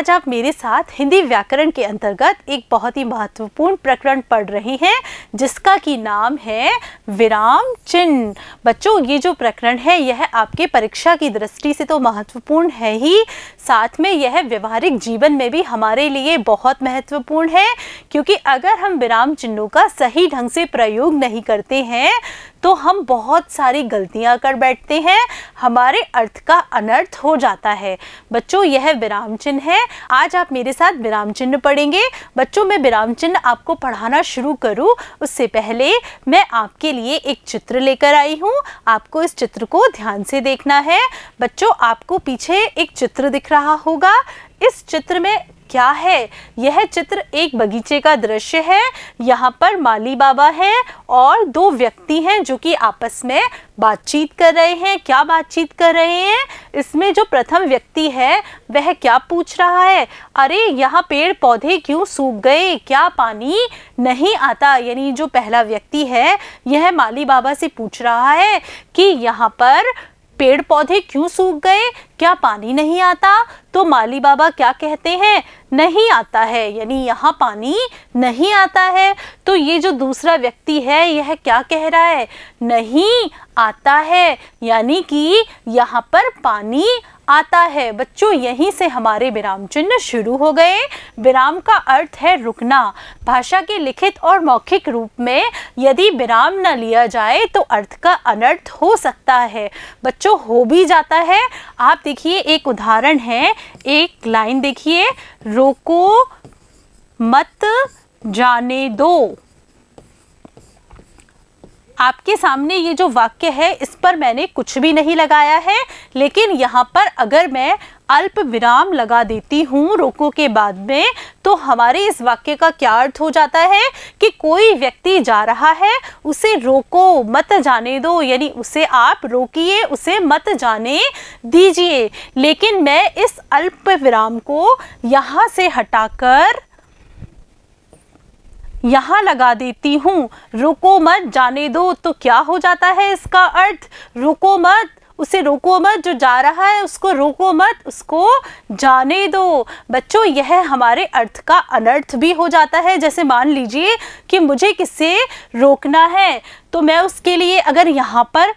आज आप मेरे साथ हिंदी व्याकरण के अंतर्गत एक बहुत ही महत्वपूर्ण प्रकरण पढ़ रहे हैं जिसका की नाम है विराम चिन्ह बच्चों ये जो प्रकरण है यह आपके परीक्षा की दृष्टि से तो महत्वपूर्ण है ही साथ में यह व्यवहारिक जीवन में भी हमारे लिए बहुत महत्वपूर्ण है क्योंकि अगर हम विराम चिन्हों का सही ढंग से प्रयोग नहीं करते हैं तो हम बहुत सारी गलतियां कर बैठते हैं हमारे अर्थ का अनर्थ हो जाता है बच्चों यह विराम चिन्ह है आज आप मेरे साथ विराम चिन्ह पढ़ेंगे बच्चों मैं विराम चिन्ह आपको पढ़ाना शुरू करूँ उससे पहले मैं आपके लिए एक चित्र लेकर आई हूँ आपको इस चित्र को ध्यान से देखना है बच्चों आपको पीछे एक चित्र दिख रहा होगा इस चित्र में क्या है यह चित्र एक बगीचे का दृश्य है यहाँ पर माली बाबा है और दो व्यक्ति हैं जो कि आपस में बातचीत कर रहे हैं क्या बातचीत कर रहे हैं इसमें जो प्रथम व्यक्ति है वह क्या पूछ रहा है अरे यहाँ पेड़ पौधे क्यों सूख गए क्या पानी नहीं आता यानी जो पहला व्यक्ति है यह माली बाबा से पूछ रहा है कि यहाँ पर पेड़ पौधे क्यों सूख गए क्या पानी नहीं आता तो माली बाबा क्या कहते हैं नहीं आता है यानी यहाँ पानी नहीं आता है तो ये जो दूसरा व्यक्ति है यह क्या कह रहा है नहीं आता है यानी कि यहाँ पर पानी आता है बच्चों यहीं से हमारे विराम चिन्ह शुरू हो गए विराम का अर्थ है रुकना भाषा के लिखित और मौखिक रूप में यदि विराम न लिया जाए तो अर्थ का अनर्थ हो सकता है बच्चों हो भी जाता है आप देखिए एक उदाहरण है एक लाइन देखिए रोको मत जाने दो आपके सामने ये जो वाक्य है इस पर मैंने कुछ भी नहीं लगाया है लेकिन यहाँ पर अगर मैं अल्प विराम लगा देती हूँ रोको के बाद में तो हमारे इस वाक्य का क्या अर्थ हो जाता है कि कोई व्यक्ति जा रहा है उसे रोको मत जाने दो यानी उसे आप रोकिए उसे मत जाने दीजिए लेकिन मैं इस अल्प विराम को यहाँ से हटाकर यहाँ लगा देती हूँ रुको मत जाने दो तो क्या हो जाता है इसका अर्थ रुको मत उसे रोको मत जो जा रहा है उसको रोको मत उसको जाने दो बच्चों यह हमारे अर्थ का अनर्थ भी हो जाता है जैसे मान लीजिए कि मुझे किससे रोकना है तो मैं उसके लिए अगर यहाँ पर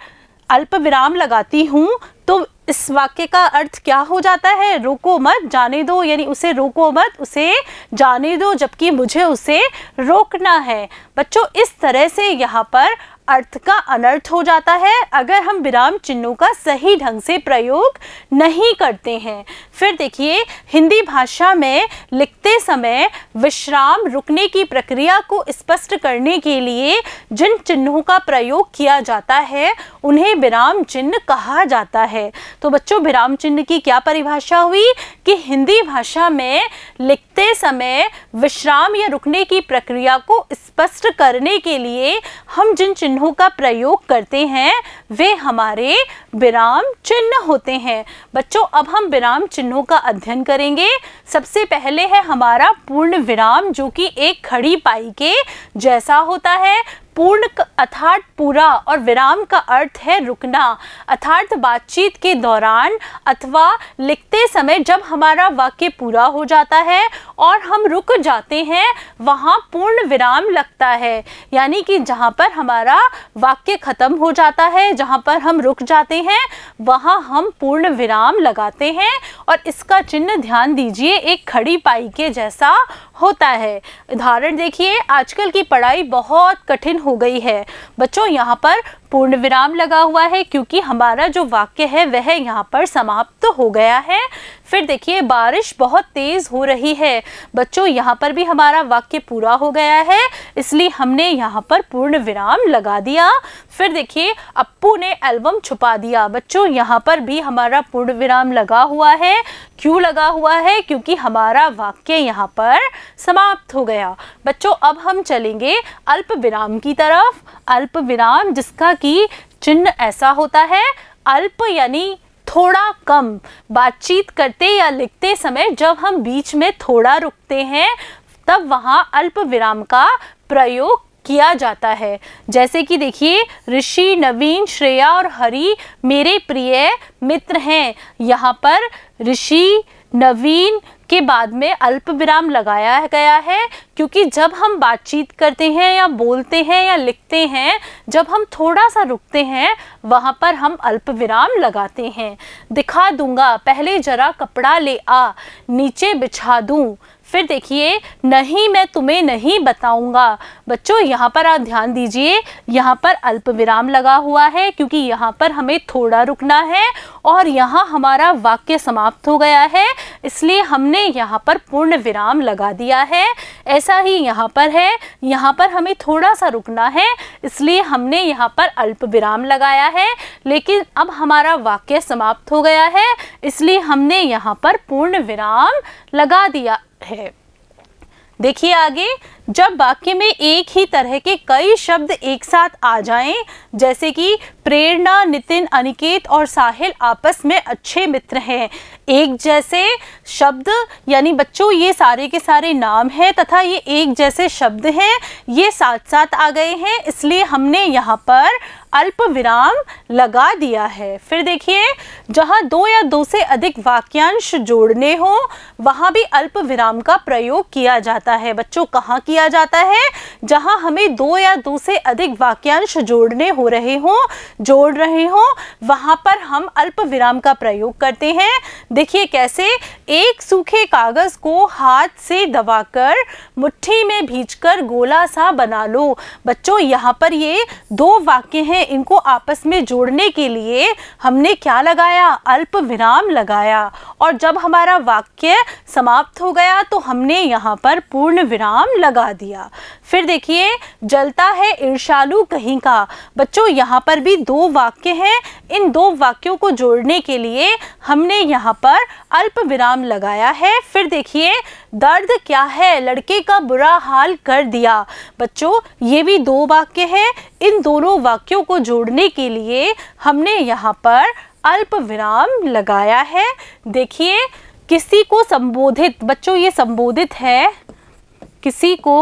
अल्प विराम लगाती हूँ तो इस वाक्य का अर्थ क्या हो जाता है रोको मत जाने दो यानी उसे रोको मत उसे जाने दो जबकि मुझे उसे रोकना है बच्चों इस तरह से यहाँ पर अर्थ का अनर्थ हो जाता है अगर हम विराम चिन्हों का सही ढंग से प्रयोग नहीं करते हैं फिर देखिए हिंदी भाषा में लिखते समय विश्राम रुकने की प्रक्रिया को स्पष्ट करने के लिए जिन चिन्हों का प्रयोग किया जाता है उन्हें विराम चिन्ह कहा जाता है तो बच्चों विराम चिन्ह की क्या परिभाषा हुई कि हिंदी भाषा में लिखते समय विश्राम या रुकने की प्रक्रिया को स्पष्ट करने के लिए हम जिन चिन्हों चिन्हों का प्रयोग करते हैं वे हमारे विराम चिन्ह होते हैं बच्चों अब हम विराम चिन्हों का अध्ययन करेंगे सबसे पहले है हमारा पूर्ण विराम जो कि एक खड़ी पाई के जैसा होता है पूर्ण अर्थात पूरा और विराम का अर्थ है रुकना अर्थात बातचीत के दौरान अथवा लिखते समय जब हमारा वाक्य पूरा हो जाता है और हम रुक जाते हैं वहाँ पूर्ण विराम लगता है यानी कि जहाँ पर हमारा वाक्य ख़त्म हो जाता है जहाँ पर हम रुक जाते हैं वहाँ हम पूर्ण विराम लगाते हैं और इसका चिन्ह ध्यान दीजिए एक खड़ी पाई के जैसा होता है उदाहरण देखिए आजकल की पढ़ाई बहुत कठिन हो गई है बच्चों यहाँ पर पूर्ण विराम लगा हुआ है क्योंकि हमारा जो वाक्य है वह यहाँ पर समाप्त हो गया है फिर देखिए बारिश बहुत तेज़ हो रही है बच्चों यहाँ पर भी हमारा वाक्य पूरा हो गया है इसलिए हमने यहाँ पर पूर्ण विराम लगा दिया फिर देखिए अप्पू ने एल्बम छुपा दिया बच्चों यहाँ पर भी हमारा पूर्ण विराम लगा हुआ है क्यों लगा हुआ है क्योंकि हमारा वाक्य यहाँ पर समाप्त हो गया बच्चों अब हम चलेंगे अल्प विराम की तरफ अल्प विराम जिसका कि चिन्ह ऐसा होता है अल्प यानी थोड़ा कम बातचीत करते या लिखते समय जब हम बीच में थोड़ा रुकते हैं तब वहाँ अल्प विराम का प्रयोग किया जाता है जैसे कि देखिए ऋषि नवीन श्रेया और हरि मेरे प्रिय मित्र हैं यहाँ पर ऋषि नवीन के बाद में अल्प विराम लगाया गया है क्योंकि जब हम बातचीत करते हैं या बोलते हैं या लिखते हैं जब हम थोड़ा सा रुकते हैं वहाँ पर हम अल्प विराम लगाते हैं दिखा दूंगा पहले जरा कपड़ा ले आ नीचे बिछा दूँ फिर देखिए नहीं मैं तुम्हें नहीं बताऊंगा बच्चों यहाँ पर आप ध्यान दीजिए यहाँ पर अल्प विराम लगा हुआ है क्योंकि यहाँ पर हमें थोड़ा रुकना है और यहाँ हमारा वाक्य समाप्त हो गया है इसलिए हमने यहाँ पर पूर्ण विराम लगा दिया है ऐसा ही यहाँ पर है यहाँ पर हमें थोड़ा सा रुकना है इसलिए हमने यहाँ पर अल्प विराम लगाया है लेकिन अब हमारा वाक्य समाप्त हो गया है इसलिए हमने यहाँ पर पूर्ण विराम लगा दिया है देखिए आगे जब वाक्य में एक ही तरह के कई शब्द एक साथ आ जाएं जैसे कि प्रेरणा नितिन अनिकेत और साहिल आपस में अच्छे मित्र हैं एक जैसे शब्द यानी बच्चों ये सारे के सारे नाम हैं तथा ये एक जैसे शब्द हैं ये साथ साथ आ गए हैं इसलिए हमने यहाँ पर अल्प विराम लगा दिया है फिर देखिए जहां दो या दो से अधिक वाक्यांश जोड़ने हो वहां भी अल्प विराम का प्रयोग किया जाता है बच्चों कहाँ किया जाता है जहाँ हमें दो या दो से अधिक वाक्यांश जोड़ने हो रहे हो जोड़ रहे हों वहां पर हम अल्प विराम का प्रयोग करते हैं देखिए कैसे एक सूखे कागज़ को हाथ से दबाकर मुट्ठी में भींचकर गोला सा बना लो बच्चों यहाँ पर ये दो वाक्य हैं में इनको आपस में जोड़ने के लिए हमने क्या लगाया अल्प विराम लगाया और जब हमारा वाक्य समाप्त हो गया तो हमने यहाँ पर पूर्ण विराम लगा दिया फिर देखिए जलता है ईर्षालु कहीं का बच्चों यहाँ पर भी दो वाक्य हैं इन दो वाक्यों को जोड़ने के लिए हमने यहाँ पर अल्प विराम लगाया है फिर देखिए दर्द क्या है लड़के का बुरा हाल कर दिया बच्चों ये भी दो वाक्य हैं इन दोनों वाक्यों को जोड़ने के लिए हमने यहाँ पर अल्प विराम लगाया है देखिए किसी को संबोधित बच्चों ये संबोधित है किसी को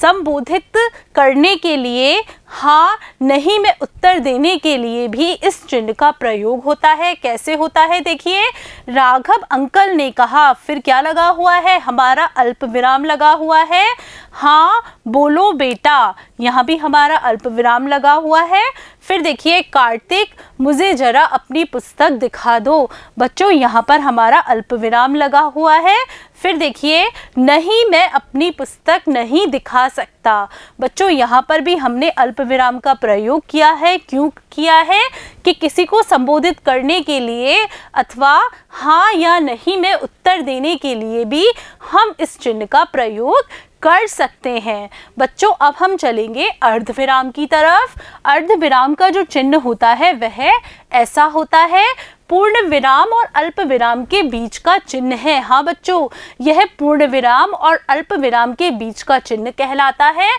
संबोधित करने के लिए हाँ नहीं में उत्तर देने के लिए भी इस चिन्ह का प्रयोग होता है कैसे होता है देखिए राघव अंकल ने कहा फिर क्या लगा हुआ है हमारा अल्प विराम लगा हुआ है हाँ बोलो बेटा यहाँ भी हमारा अल्प विराम लगा हुआ है फिर देखिए कार्तिक मुझे ज़रा अपनी पुस्तक दिखा दो बच्चों यहाँ पर हमारा अल्प विराम लगा हुआ है फिर देखिए नहीं मैं अपनी पुस्तक नहीं दिखा सकता बच्चों यहाँ पर भी हमने अल्प विराम का प्रयोग किया है क्यों किया है कि किसी को संबोधित करने के लिए अथवा हाँ या नहीं में उत्तर देने के लिए भी हम इस चिन्ह का प्रयोग कर सकते हैं बच्चों अब हम चलेंगे अर्धविराम की तरफ अर्धविराम का जो चिन्ह होता है वह ऐसा होता है पूर्ण विराम और अल्प विराम के बीच का चिन्ह है हाँ बच्चों यह पूर्ण विराम और अल्प विराम के बीच का चिन्ह कहलाता है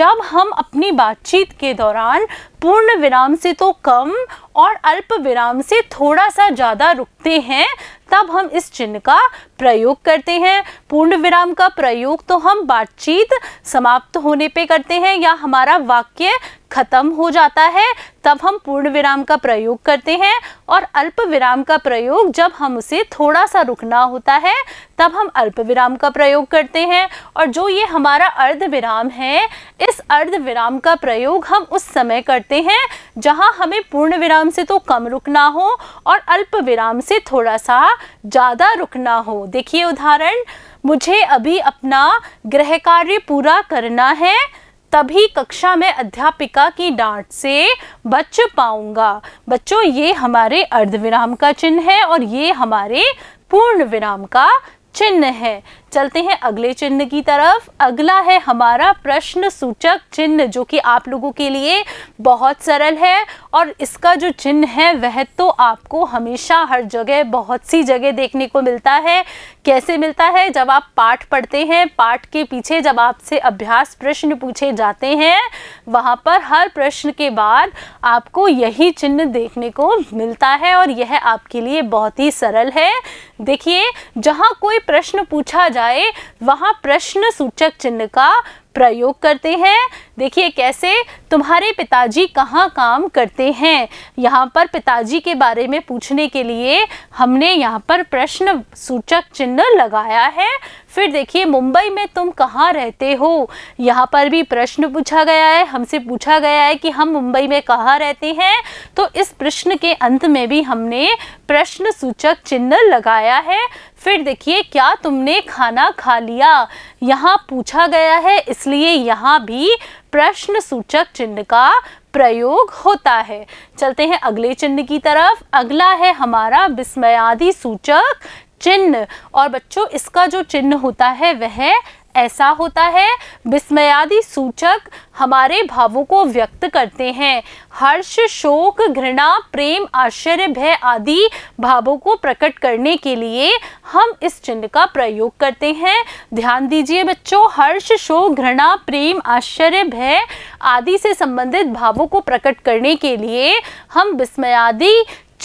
जब हम अपनी बातचीत के दौरान पूर्ण विराम से तो कम और अल्प विराम से थोड़ा सा ज़्यादा रुकते हैं तब हम इस चिन्ह का प्रयोग करते हैं पूर्ण विराम का प्रयोग तो हम बातचीत समाप्त होने पे करते हैं या हमारा वाक्य खत्म हो जाता है तब हम पूर्ण विराम का प्रयोग करते हैं और अल्प विराम का प्रयोग जब हम उसे थोड़ा सा रुकना होता है तब हम अल्प विराम का प्रयोग करते हैं और जो ये हमारा अर्ध विराम है इस अर्ध विराम का प्रयोग हम उस समय करते हैं जहाँ हमें पूर्ण विराम से तो कम रुकना हो और अल्प विराम से थोड़ा सा ज़्यादा रुकना हो देखिए उदाहरण मुझे अभी अपना गृह कार्य पूरा करना है तभी कक्षा में अध्यापिका की डांट से बच पाऊंगा बच्चों ये हमारे अर्धविराम का चिन्ह है और ये हमारे पूर्ण विराम का चिन्ह है चलते हैं अगले चिन्ह की तरफ अगला है हमारा प्रश्न सूचक चिन्ह जो कि आप लोगों के लिए बहुत सरल है और इसका जो चिन्ह है वह तो आपको हमेशा हर जगह बहुत सी जगह देखने को मिलता है कैसे मिलता है जब आप पाठ पढ़ते हैं पाठ के पीछे जब आपसे अभ्यास प्रश्न पूछे जाते हैं वहाँ पर हर प्रश्न के बाद आपको यही चिन्ह देखने को मिलता है और यह आपके लिए बहुत ही सरल है देखिए जहाँ कोई प्रश्न पूछा जाए वहाँ प्रश्न सूचक चिन्ह का प्रयोग करते हैं देखिए कैसे तुम्हारे पिताजी कहाँ काम करते हैं यहाँ पर पिताजी के बारे में पूछने के लिए हमने यहाँ पर प्रश्न सूचक चिन्ह लगाया है फिर देखिए मुंबई में तुम कहाँ रहते हो यहाँ पर भी प्रश्न पूछा गया है हमसे पूछा गया है कि हम मुंबई में कहाँ रहते हैं तो इस प्रश्न के अंत में भी हमने प्रश्न सूचक चिन्ह लगाया है फिर देखिए क्या तुमने खाना खा लिया यहाँ पूछा गया है इसलिए यहाँ भी प्रश्न सूचक चिन्ह का प्रयोग होता है चलते हैं अगले चिन्ह की तरफ अगला है हमारा विस्मयादि सूचक चिन्ह और बच्चों इसका जो चिन्ह होता है वह ऐसा होता है विस्मयादि सूचक हमारे भावों को व्यक्त करते हैं हर्ष शोक घृणा प्रेम आश्चर्य भय आदि भावों को प्रकट करने के लिए हम इस चिन्ह का प्रयोग करते हैं ध्यान दीजिए बच्चों हर्ष शोक घृणा प्रेम आश्चर्य भय आदि से संबंधित भावों को प्रकट करने के लिए हम विस्मयादि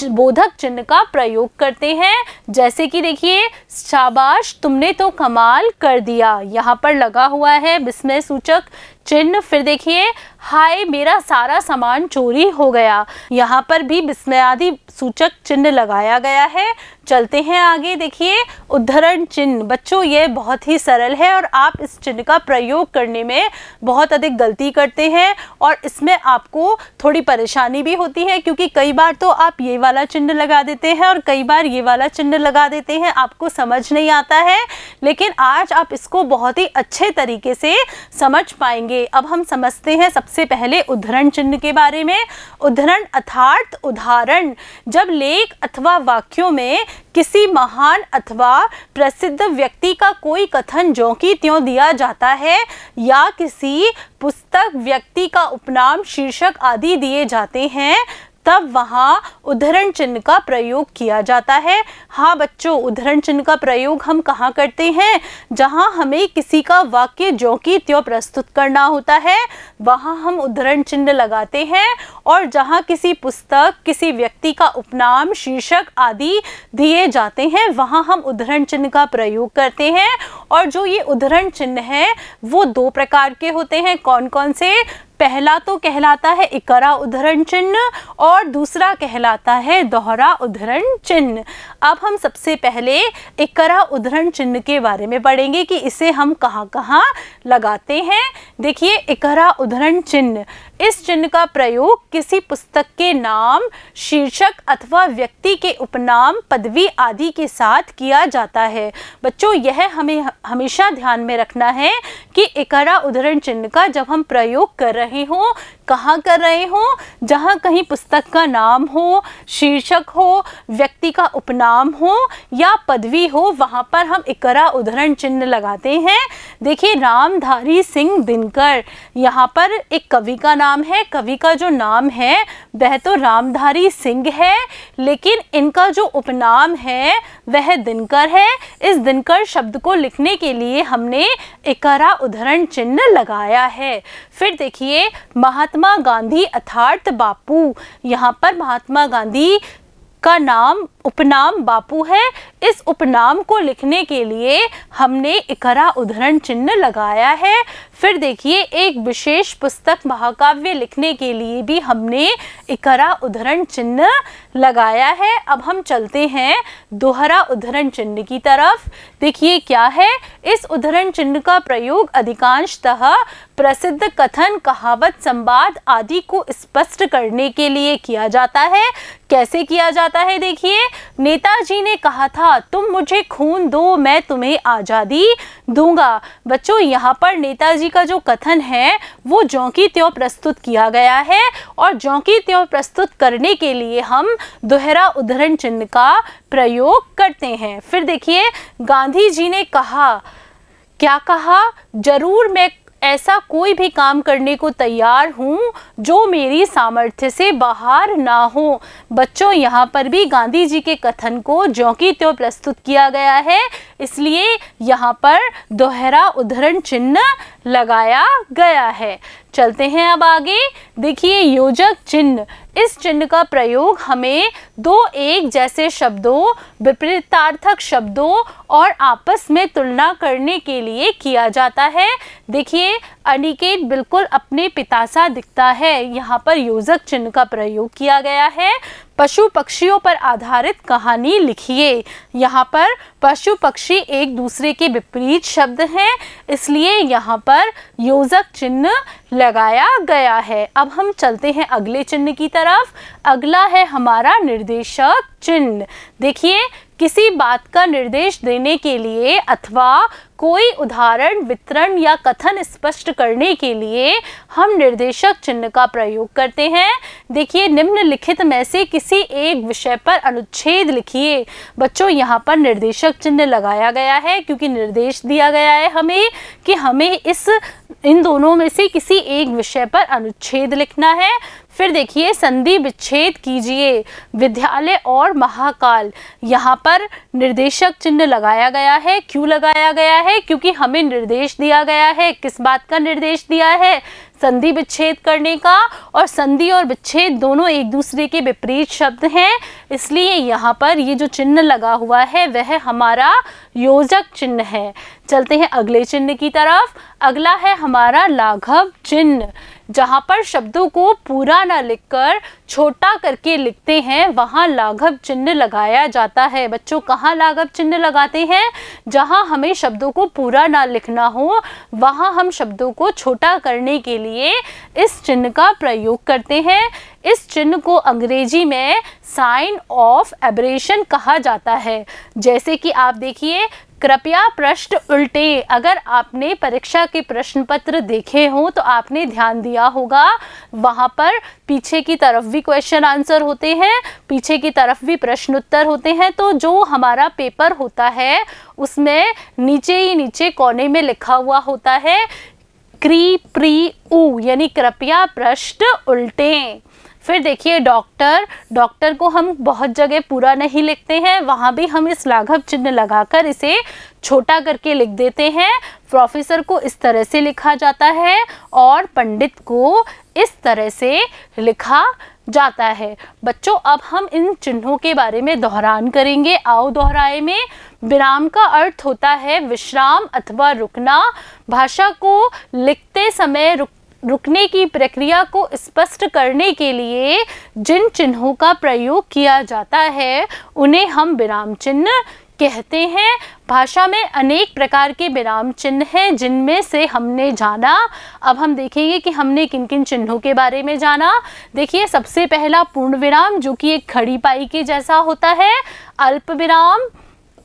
बोधक चिन्ह का प्रयोग करते हैं जैसे कि देखिए शाबाश तुमने तो कमाल कर दिया यहाँ पर लगा हुआ है विस्मय सूचक चिन्ह फिर देखिए हाय मेरा सारा सामान चोरी हो गया यहाँ पर भी विस्मयादि सूचक चिन्ह लगाया गया है चलते हैं आगे देखिए उद्धरण चिन्ह बच्चों ये बहुत ही सरल है और आप इस चिन्ह का प्रयोग करने में बहुत अधिक गलती करते हैं और इसमें आपको थोड़ी परेशानी भी होती है क्योंकि कई बार तो आप ये वाला चिन्ह लगा देते हैं और कई बार ये वाला चिन्ह लगा देते हैं आपको समझ नहीं आता है लेकिन आज आप इसको बहुत ही अच्छे तरीके से समझ पाएंगे अब हम समझते हैं सबसे सबसे पहले उद्धरण चिन्ह के बारे में उद्धरण अर्थार्थ उदाहरण जब लेख अथवा वाक्यों में किसी महान अथवा प्रसिद्ध व्यक्ति का कोई कथन जो कि त्यों दिया जाता है या किसी पुस्तक व्यक्ति का उपनाम शीर्षक आदि दिए जाते हैं तब वहाँ उदाहरण चिन्ह का प्रयोग किया जाता है हाँ बच्चों उदाहरण चिन्ह का प्रयोग हम कहाँ करते हैं जहाँ हमें किसी का वाक्य जो कि त्यो प्रस्तुत करना होता है वहाँ हम उदाहरण चिन्ह लगाते हैं और जहाँ किसी पुस्तक किसी व्यक्ति का उपनाम शीर्षक आदि दिए जाते हैं वहाँ हम उदाहरण चिन्ह का प्रयोग करते हैं और जो ये उदाहरण चिन्ह है वो दो प्रकार के होते हैं कौन कौन से पहला तो कहलाता है इकरा उदाहरण चिन्ह और दूसरा कहलाता है दोहरा उदाहरण चिन्ह अब हम सबसे पहले इकरा उदाहरण चिन्ह के बारे में पढ़ेंगे कि इसे हम कहाँ कहाँ लगाते हैं देखिए इकरा उदाहरण चिन्ह इस चिन्ह का प्रयोग किसी पुस्तक के नाम शीर्षक अथवा व्यक्ति के उपनाम पदवी आदि के साथ किया जाता है बच्चों यह हमें हमेशा ध्यान में रखना है कि इकरा उदाहरण चिन्ह का जब हम प्रयोग कर रहे हों कहाँ कर रहे हो जहाँ कहीं पुस्तक का नाम हो शीर्षक हो व्यक्ति का उपनाम हो या पदवी हो वहाँ पर हम इकरा उदाहरण चिन्ह लगाते हैं देखिए रामधारी सिंह दिनकर यहाँ पर एक कवि का नाम है कवि का जो नाम है वह तो रामधारी सिंह है लेकिन इनका जो उपनाम है वह दिनकर है इस दिनकर शब्द को लिखने के लिए हमने इकरा उदाहरण चिन्ह लगाया है फिर देखिए महात्मा महात्मा गांधी अर्थात बापू यहाँ पर महात्मा गांधी का नाम उपनाम बापू है इस उपनाम को लिखने के लिए हमने इकरा उदाहरण चिन्ह लगाया है फिर देखिए एक विशेष पुस्तक महाकाव्य लिखने के लिए भी हमने इकरा उदाहरण चिन्ह लगाया है अब हम चलते हैं दोहरा उदाहरण चिन्ह की तरफ देखिए क्या है इस उदाहरण चिन्ह का प्रयोग अधिकांशतः प्रसिद्ध कथन कहावत संवाद आदि को स्पष्ट करने के लिए किया जाता है कैसे किया जाता है देखिए नेताजी ने कहा था तुम मुझे खून दो मैं तुम्हें आज़ादी दूंगा बच्चों यहाँ पर नेताजी का जो कथन है वो जौकी त्यों प्रस्तुत किया गया है और जौकी त्यों प्रस्तुत करने के लिए हम दोहरा उदाहरण चिन्ह का प्रयोग करते हैं फिर देखिए गांधी जी ने कहा क्या कहा जरूर मैं ऐसा कोई भी काम करने को तैयार हूँ जो मेरी सामर्थ्य से बाहर ना हो बच्चों यहाँ पर भी गांधी जी के कथन को जौकी त्यों प्रस्तुत किया गया है इसलिए यहाँ पर दोहरा उद्धरण चिन्ह लगाया गया है चलते हैं अब आगे देखिए योजक चिन्ह इस चिन्ह का प्रयोग हमें दो एक जैसे शब्दों विपरीतार्थक शब्दों और आपस में तुलना करने के लिए किया जाता है देखिए अनिकेत बिल्कुल अपने पिता सा दिखता है यहाँ पर योजक चिन्ह का प्रयोग किया गया है पशु पक्षियों पर आधारित कहानी लिखिए यहाँ पर पशु पक्षी एक दूसरे के विपरीत शब्द हैं इसलिए यहाँ पर योजक चिन्ह लगाया गया है अब हम चलते हैं अगले चिन्ह की तरफ अगला है हमारा निर्देशक चिन्ह देखिए किसी बात का निर्देश देने के लिए अथवा कोई उदाहरण वितरण या कथन स्पष्ट करने के लिए हम निर्देशक चिन्ह का प्रयोग करते हैं देखिए निम्नलिखित में से किसी एक विषय पर अनुच्छेद लिखिए बच्चों यहाँ पर निर्देशक चिन्ह लगाया गया है क्योंकि निर्देश दिया गया है हमें कि हमें इस इन दोनों में से किसी एक विषय पर अनुच्छेद लिखना है फिर देखिए संधि विच्छेद कीजिए विद्यालय और महाकाल यहाँ पर निर्देशक चिन्ह लगाया गया है क्यों लगाया गया है क्योंकि हमें निर्देश दिया गया है किस बात का निर्देश दिया है संधि विच्छेद करने का और संधि और विच्छेद दोनों एक दूसरे के विपरीत शब्द हैं इसलिए यहाँ पर ये जो चिन्ह लगा हुआ है वह हमारा योजक चिन्ह है चलते हैं अगले चिन्ह की तरफ अगला है हमारा लाघव चिन्ह जहाँ पर शब्दों को पूरा ना लिखकर छोटा करके लिखते हैं वहाँ लाघव चिन्ह लगाया जाता है बच्चों कहाँ लाघव चिन्ह लगाते हैं जहाँ हमें शब्दों को पूरा ना लिखना हो वहाँ हम शब्दों को छोटा करने के लिए इस चिन्ह का प्रयोग करते हैं इस चिन्ह को अंग्रेजी में साइन ऑफ एब्रेशन कहा जाता है जैसे कि आप देखिए कृपया प्रश्न उल्टे अगर आपने परीक्षा के प्रश्न पत्र देखे हों तो आपने ध्यान दिया होगा वहाँ पर पीछे की तरफ भी क्वेश्चन आंसर होते हैं पीछे की तरफ भी प्रश्न उत्तर होते हैं तो जो हमारा पेपर होता है उसमें नीचे ही नीचे कोने में लिखा हुआ होता है क्री प्री ऊ यानी कृपया प्रश्न उल्टें फिर देखिए डॉक्टर डॉक्टर को हम बहुत जगह पूरा नहीं लिखते हैं वहाँ भी हम इस लाघव चिन्ह लगाकर इसे छोटा करके लिख देते हैं प्रोफेसर को इस तरह से लिखा जाता है और पंडित को इस तरह से लिखा जाता है बच्चों अब हम इन चिन्हों के बारे में दोहरान करेंगे आओ दोहराए में विराम का अर्थ होता है विश्राम अथवा रुकना भाषा को लिखते समय रुक रुकने की प्रक्रिया को स्पष्ट करने के लिए जिन चिन्हों का प्रयोग किया जाता है उन्हें हम विराम चिन्ह कहते हैं भाषा में अनेक प्रकार के विराम चिन्ह हैं जिनमें से हमने जाना अब हम देखेंगे कि हमने किन किन चिन्हों के बारे में जाना देखिए सबसे पहला पूर्ण विराम जो कि एक खड़ी पाई के जैसा होता है अल्प विराम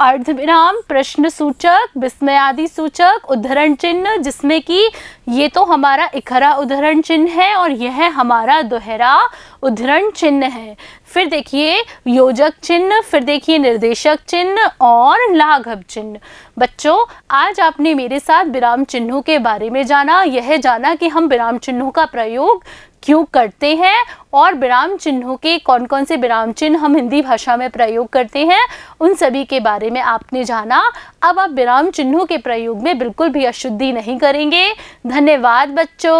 अर्ध विराम प्रश्न सूचक विस्मयादि सूचक उदाहरण चिन्ह जिसमें कि ये तो हमारा इखरा उदाहरण चिन्ह है और यह हमारा दोहरा उदाहरण चिन्ह है फिर देखिए योजक चिन्ह फिर देखिए निर्देशक चिन्ह और लाघव चिन्ह बच्चों आज आपने मेरे साथ विराम चिन्हों के बारे में जाना यह जाना कि हम विराम चिन्हों का प्रयोग क्यों करते हैं और विराम चिन्हों के कौन कौन से विराम चिन्ह हम हिंदी भाषा में प्रयोग करते हैं उन सभी के बारे में आपने जाना अब आप विराम चिन्हों के प्रयोग में बिल्कुल भी अशुद्धि नहीं करेंगे धन्यवाद बच्चों